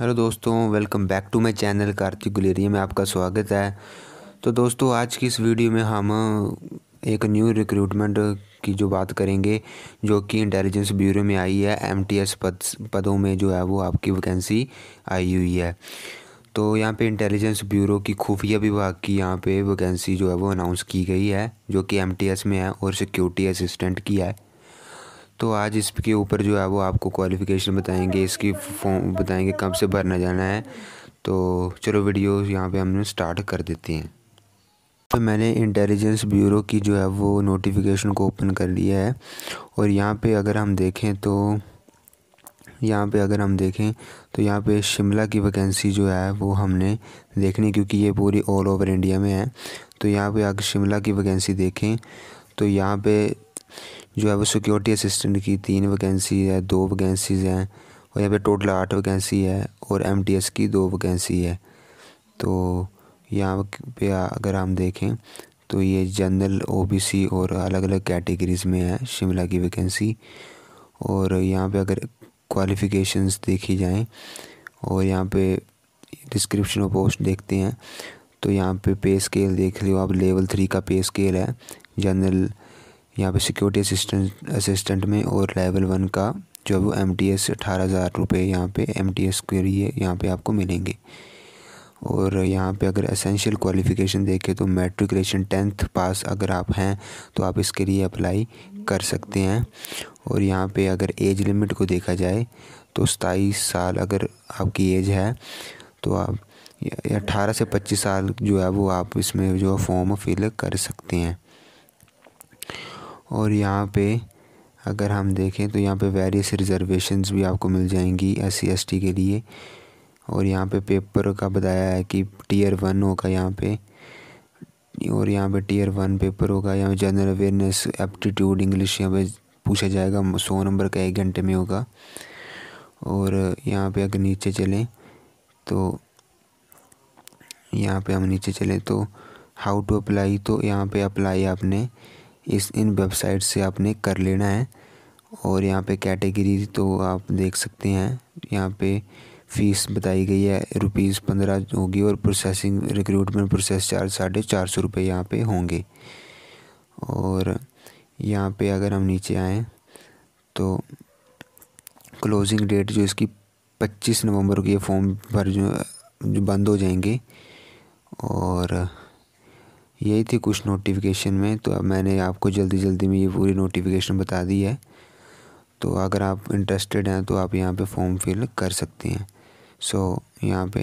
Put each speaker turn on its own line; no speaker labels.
hello दोस्तों welcome back to my channel Kartik Guleria में आपका स्वागत है तो दोस्तों आज की इस वीडियो में हम एक न्यू रिक्रूटमेंट की जो बात करेंगे जो कि इंटेलिजेंस ब्यूरो में आई है एमटीएस पद पदों में जो है वो आपकी वैकेंसी आई हुई है तो यहाँ पे इंटेलिजेंस ब्यूरो की खुफिया विभाग की यहाँ पे वैकेंसी जो है वो अनाउंस की गई है जो कि एमटीएस में है और सिक्योरिटी असिस्टेंट की है तो आज इसके ऊपर जो है वो आपको क्वालिफ़िकेशन बताएंगे इसकी फॉर्म बताएंगे कब से भरना जाना है तो चलो वीडियो यहाँ पे हमने स्टार्ट कर देते हैं तो मैंने इंटेलिजेंस ब्यूरो की जो है वो नोटिफिकेशन को ओपन कर लिया है और यहाँ पे अगर हम देखें तो यहाँ पे अगर हम देखें तो यहाँ पे शिमला की वैकेंसी जो है वो हमने देखनी क्योंकि ये पूरी ऑल ओवर इंडिया में है तो यहाँ पे अगर शिमला की वैकेंसी देखें तो यहाँ पे जो है वो सिक्योरिटी असिस्टेंट की तीन वैकेंसी है दो वैकेंसीज़ हैं और यहाँ पे टोटल आठ वैकेंसी है और एम की दो वैकेंसी है तो यहाँ पे अगर हम देखें तो ये जनरल ओबीसी और अलग अलग कैटेगरीज़ में है शिमला की वैकेंसी और यहाँ पे अगर क्वालिफ़िकेशंस देखी जाएं और यहाँ पे डिस्क्रिप्शन और पोस्ट देखते हैं तो यहाँ पे पे स्केल देख लियो आप लेवल थ्री का पे स्केल है जनरल यहाँ पे सिक्योरिटी असिस्टेंट असिस्टेंट में और लेवल वन का जो है वो एम टी एस अठारह हज़ार रुपये यहाँ पे एम टी एस के लिए यहाँ पे आपको मिलेंगे और यहाँ पे अगर एसेंशियल क्वालिफ़िकेशन देखें तो मेट्रिकुलेशन टेंथ पास अगर आप हैं तो आप इसके लिए अप्लाई कर सकते हैं और यहाँ पे अगर एज लिमिट को देखा जाए तो सताईस साल अगर आपकी एज है तो आप अठारह से पच्चीस साल जो है वो आप इसमें जो है फॉर्म फिल कर सकते हैं और यहाँ पे अगर हम देखें तो यहाँ पे वेरियस रिजर्वेशन भी आपको मिल जाएंगी एस सी के लिए और यहाँ पे पेपर का बताया है कि टीयर वन होगा यहाँ पे और यहाँ पे टीयर वन पेपर होगा यहाँ पे जनरल अवेयरनेस एप्टीट्यूड इंग्लिश यहाँ पे पूछा जाएगा सौ नंबर का एक घंटे में होगा और यहाँ पे अगर नीचे चलें तो यहाँ पे हम नीचे चलें तो हाउ टू अप्लाई तो यहाँ पे अप्लाई आपने इस इन वेबसाइट से आपने कर लेना है और यहाँ पे कैटेगरी तो आप देख सकते हैं यहाँ पे फ़ीस बताई गई है रुपीज़ पंद्रह होगी और प्रोसेसिंग रिक्रूटमेंट प्रोसेस चार्ज साढ़े चार सौ रुपये यहाँ पर होंगे और यहाँ पे अगर हम नीचे आएँ तो क्लोजिंग डेट जो इसकी पच्चीस नवंबर को ये फॉर्म भर जो, जो बंद हो जाएंगे और यही थी कुछ नोटिफिकेशन में तो अब मैंने आपको जल्दी जल्दी में ये पूरी नोटिफिकेशन बता दी है तो अगर आप इंटरेस्टेड हैं तो आप यहाँ पे फॉर्म फिल कर सकते हैं सो so, यहाँ पे